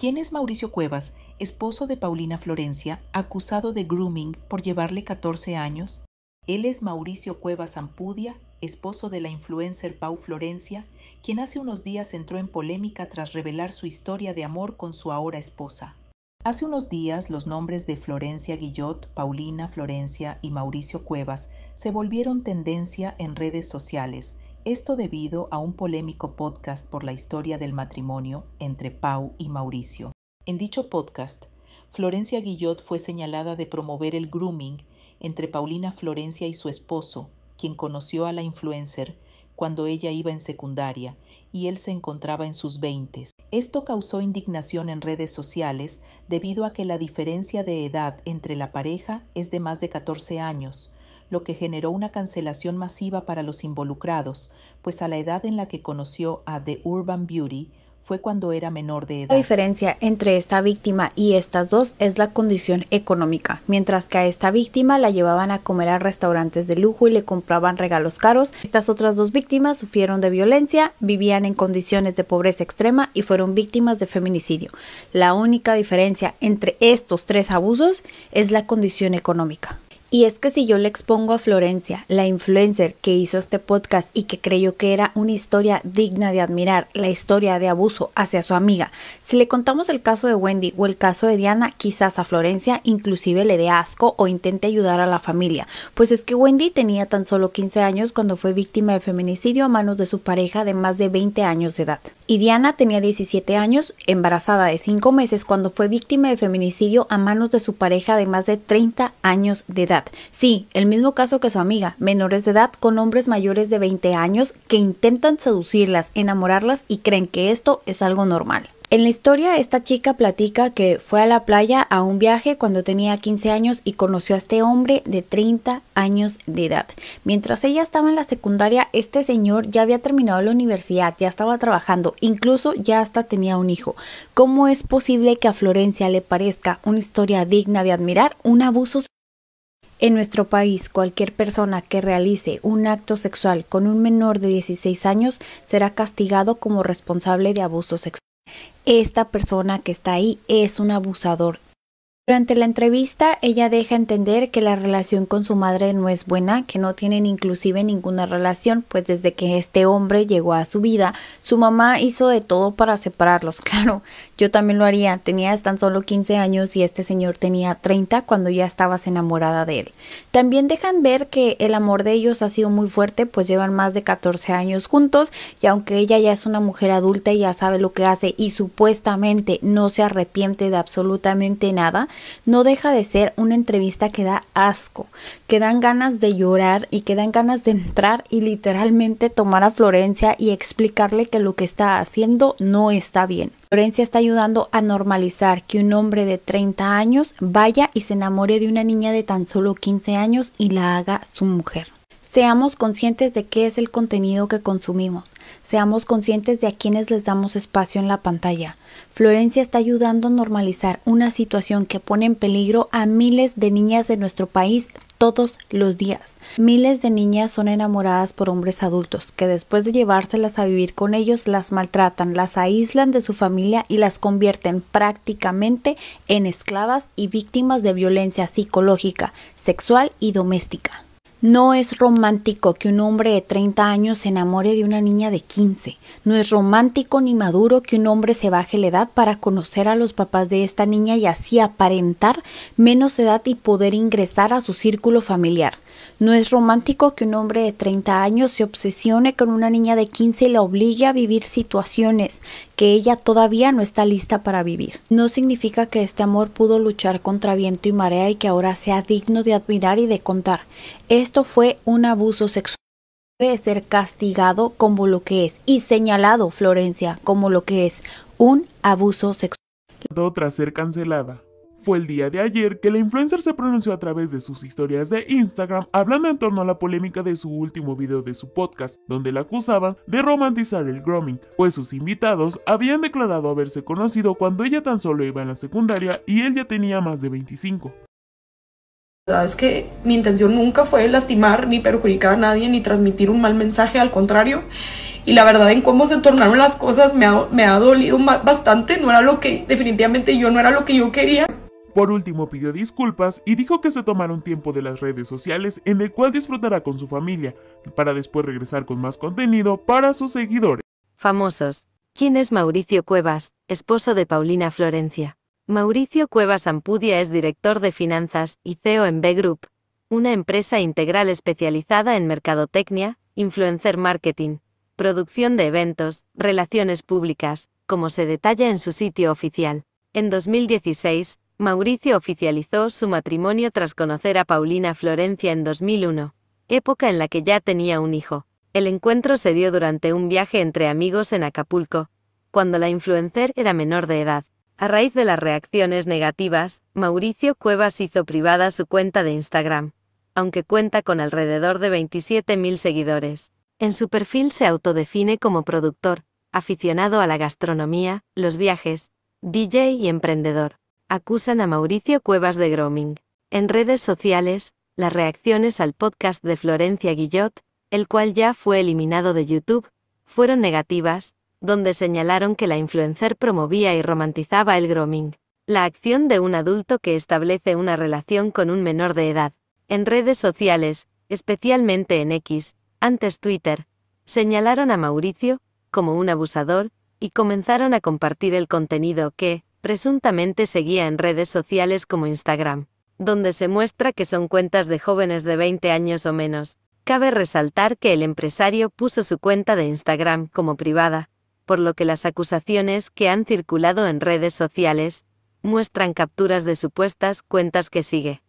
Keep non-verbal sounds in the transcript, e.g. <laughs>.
¿Quién es Mauricio Cuevas, esposo de Paulina Florencia, acusado de grooming por llevarle 14 años? Él es Mauricio Cuevas Ampudia, esposo de la influencer Pau Florencia, quien hace unos días entró en polémica tras revelar su historia de amor con su ahora esposa. Hace unos días los nombres de Florencia Guillot, Paulina Florencia y Mauricio Cuevas se volvieron tendencia en redes sociales, esto debido a un polémico podcast por la historia del matrimonio entre Pau y Mauricio. En dicho podcast, Florencia Guillot fue señalada de promover el grooming entre Paulina Florencia y su esposo, quien conoció a la influencer cuando ella iba en secundaria y él se encontraba en sus veintes. Esto causó indignación en redes sociales debido a que la diferencia de edad entre la pareja es de más de 14 años, lo que generó una cancelación masiva para los involucrados, pues a la edad en la que conoció a The Urban Beauty, fue cuando era menor de edad. La diferencia entre esta víctima y estas dos es la condición económica. Mientras que a esta víctima la llevaban a comer a restaurantes de lujo y le compraban regalos caros, estas otras dos víctimas sufrieron de violencia, vivían en condiciones de pobreza extrema y fueron víctimas de feminicidio. La única diferencia entre estos tres abusos es la condición económica. Y es que si yo le expongo a Florencia, la influencer que hizo este podcast y que creyó que era una historia digna de admirar, la historia de abuso hacia su amiga, si le contamos el caso de Wendy o el caso de Diana, quizás a Florencia inclusive le dé asco o intente ayudar a la familia, pues es que Wendy tenía tan solo 15 años cuando fue víctima de feminicidio a manos de su pareja de más de 20 años de edad. Y Diana tenía 17 años, embarazada de 5 meses cuando fue víctima de feminicidio a manos de su pareja de más de 30 años de edad. Sí, el mismo caso que su amiga, menores de edad con hombres mayores de 20 años que intentan seducirlas, enamorarlas y creen que esto es algo normal. En la historia, esta chica platica que fue a la playa a un viaje cuando tenía 15 años y conoció a este hombre de 30 años de edad. Mientras ella estaba en la secundaria, este señor ya había terminado la universidad, ya estaba trabajando, incluso ya hasta tenía un hijo. ¿Cómo es posible que a Florencia le parezca una historia digna de admirar un abuso en nuestro país, cualquier persona que realice un acto sexual con un menor de 16 años será castigado como responsable de abuso sexual. Esta persona que está ahí es un abusador durante la entrevista, ella deja entender que la relación con su madre no es buena, que no tienen inclusive ninguna relación, pues desde que este hombre llegó a su vida, su mamá hizo de todo para separarlos. <laughs> Claro, yo también lo haría. Tenías tan solo 15 años y este señor tenía 30 cuando ya estabas enamorada de él. También dejan ver que el amor de ellos ha sido muy fuerte, pues llevan más de 14 años juntos y aunque ella ya es una mujer adulta y ya sabe lo que hace y supuestamente no se arrepiente de absolutamente nada, no deja de ser una entrevista que da asco, que dan ganas de llorar y que dan ganas de entrar y literalmente tomar a Florencia y explicarle que lo que está haciendo no está bien. Florencia está ayudando a normalizar que un hombre de 30 años vaya y se enamore de una niña de tan solo 15 años y la haga su mujer. Seamos conscientes de qué es el contenido que consumimos. Seamos conscientes de a quienes les damos espacio en la pantalla. Florencia está ayudando a normalizar una situación que pone en peligro a miles de niñas de nuestro país todos los días. Miles de niñas son enamoradas por hombres adultos que después de llevárselas a vivir con ellos las maltratan, las aíslan de su familia y las convierten prácticamente en esclavas y víctimas de violencia psicológica, sexual y doméstica. No es romántico que un hombre de 30 años se enamore de una niña de 15. No es romántico ni maduro que un hombre se baje la edad para conocer a los papás de esta niña y así aparentar menos edad y poder ingresar a su círculo familiar. No es romántico que un hombre de 30 años se obsesione con una niña de 15 y la obligue a vivir situaciones que ella todavía no está lista para vivir. No significa que este amor pudo luchar contra viento y marea y que ahora sea digno de admirar y de contar. Es esto fue un abuso sexual debe ser castigado como lo que es y señalado, Florencia, como lo que es un abuso sexual. Tras ser cancelada. Fue el día de ayer que la influencer se pronunció a través de sus historias de Instagram hablando en torno a la polémica de su último video de su podcast, donde la acusaban de romantizar el grooming, pues sus invitados habían declarado haberse conocido cuando ella tan solo iba en la secundaria y él ya tenía más de 25 verdad es que mi intención nunca fue lastimar ni perjudicar a nadie ni transmitir un mal mensaje, al contrario. Y la verdad en cómo se tornaron las cosas me ha, me ha dolido bastante, no era lo que, definitivamente yo no era lo que yo quería. Por último pidió disculpas y dijo que se tomará un tiempo de las redes sociales en el cual disfrutará con su familia, para después regresar con más contenido para sus seguidores. Famosos. ¿Quién es Mauricio Cuevas, esposo de Paulina Florencia? Mauricio Cuevas Ampudia es director de finanzas y CEO en B Group, una empresa integral especializada en mercadotecnia, influencer marketing, producción de eventos, relaciones públicas, como se detalla en su sitio oficial. En 2016, Mauricio oficializó su matrimonio tras conocer a Paulina Florencia en 2001, época en la que ya tenía un hijo. El encuentro se dio durante un viaje entre amigos en Acapulco, cuando la influencer era menor de edad. A raíz de las reacciones negativas, Mauricio Cuevas hizo privada su cuenta de Instagram, aunque cuenta con alrededor de 27.000 seguidores. En su perfil se autodefine como productor, aficionado a la gastronomía, los viajes, DJ y emprendedor. Acusan a Mauricio Cuevas de grooming. En redes sociales, las reacciones al podcast de Florencia Guillot, el cual ya fue eliminado de YouTube, fueron negativas, donde señalaron que la influencer promovía y romantizaba el grooming, la acción de un adulto que establece una relación con un menor de edad. En redes sociales, especialmente en X, antes Twitter, señalaron a Mauricio como un abusador y comenzaron a compartir el contenido que, presuntamente, seguía en redes sociales como Instagram, donde se muestra que son cuentas de jóvenes de 20 años o menos. Cabe resaltar que el empresario puso su cuenta de Instagram como privada, por lo que las acusaciones que han circulado en redes sociales muestran capturas de supuestas cuentas que sigue.